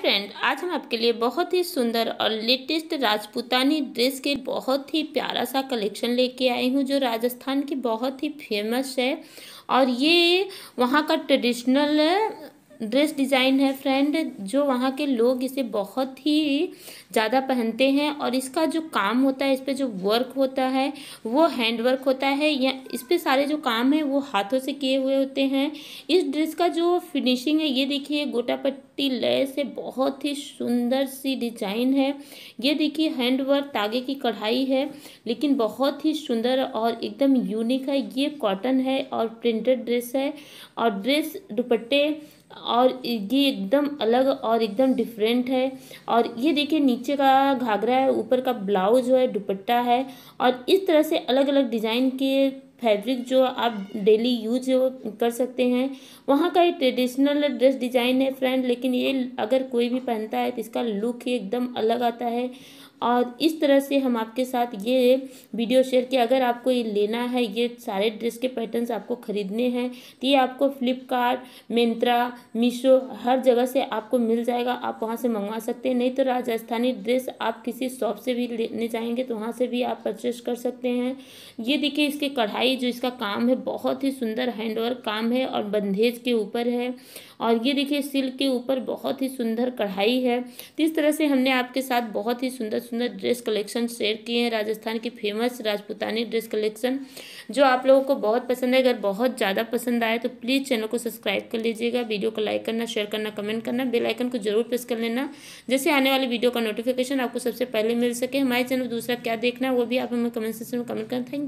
friend आज हम आपके लिए बहुत ही सुंदर और लेटेस्ट राजपूतानी ड्रेस के बहुत ही प्यारा सा कलेक्शन लेके आई हूँ जो राजस्थान की बहुत ही फेमस है और ये वहाँ का ट्रेडिशनल ड्रेस डिज़ाइन है फ्रेंड जो वहाँ के लोग इसे बहुत ही ज़्यादा पहनते हैं और इसका जो काम होता है इस पर जो वर्क होता है वो हैंड वर्क होता है या इस पर सारे जो काम है वो हाथों से किए हुए होते हैं इस ड्रेस का जो फिनिशिंग है ये देखिए गोटा पट्टी लेस है बहुत ही सुंदर सी डिजाइन है ये देखिए हैंड वर्क तागे की कढ़ाई है लेकिन बहुत ही सुंदर और एकदम यूनिक है ये कॉटन है और प्रिंटेड ड्रेस है और ड्रेस दुपट्टे और ये एकदम अलग और एकदम डिफरेंट है और ये देखिए नीचे का घाघरा है ऊपर का ब्लाउज है दुपट्टा है और इस तरह से अलग अलग डिज़ाइन के फैब्रिक जो आप डेली यूज कर सकते हैं वहाँ का ये ट्रेडिशनल ड्रेस डिजाइन है फ्रेंड लेकिन ये अगर कोई भी पहनता है तो इसका लुक ही एकदम अलग आता है और इस तरह से हम आपके साथ ये वीडियो शेयर किया अगर आपको ये लेना है ये सारे ड्रेस के पैटर्न्स आपको ख़रीदने हैं तो ये आपको फ्लिपकार्ट मिंत्रा मीशो हर जगह से आपको मिल जाएगा आप वहाँ से मंगवा सकते हैं नहीं तो राजस्थानी ड्रेस आप किसी शॉप से भी लेने जाएंगे तो वहाँ से भी आप परचेज कर सकते हैं ये देखिए इसकी कढ़ाई सिलाई जो इसका काम है बहुत ही सुंदर हैंड वर्क काम है और बंधेज के ऊपर है और ये देखिए सिल्क के ऊपर बहुत ही सुंदर कढ़ाई है तो इस तरह से हमने आपके साथ बहुत ही सुंदर सुंदर ड्रेस कलेक्शन शेयर किए हैं राजस्थान की फेमस राजपूतानी ड्रेस कलेक्शन जो आप लोगों को बहुत पसंद है अगर बहुत ज़्यादा पसंद आए तो प्लीज़ चैनल को सब्सक्राइब कर लीजिएगा वीडियो को लाइक करना शेयर करना कमेंट करना बेलाइकन को जरूर प्रेस कर लेना जैसे आने वाली वीडियो का नोटिफिकेशन आपको सबसे पहले मिल सके हमारे चैनल दूसरा क्या देखना वो भी आप हमें कमेंट सेक्शन में कमेंट करें थैंक